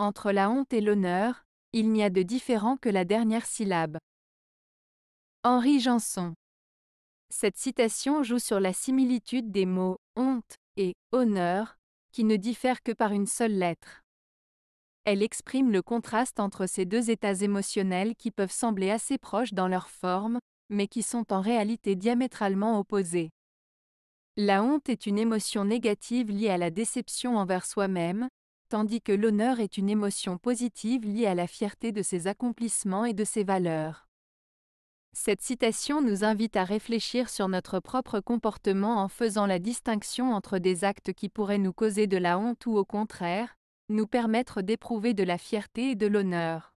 Entre la honte et l'honneur, il n'y a de différent que la dernière syllabe. Henri Janson. Cette citation joue sur la similitude des mots honte et honneur, qui ne diffèrent que par une seule lettre. Elle exprime le contraste entre ces deux états émotionnels qui peuvent sembler assez proches dans leur forme, mais qui sont en réalité diamétralement opposés. La honte est une émotion négative liée à la déception envers soi-même, tandis que l'honneur est une émotion positive liée à la fierté de ses accomplissements et de ses valeurs. Cette citation nous invite à réfléchir sur notre propre comportement en faisant la distinction entre des actes qui pourraient nous causer de la honte ou au contraire, nous permettre d'éprouver de la fierté et de l'honneur.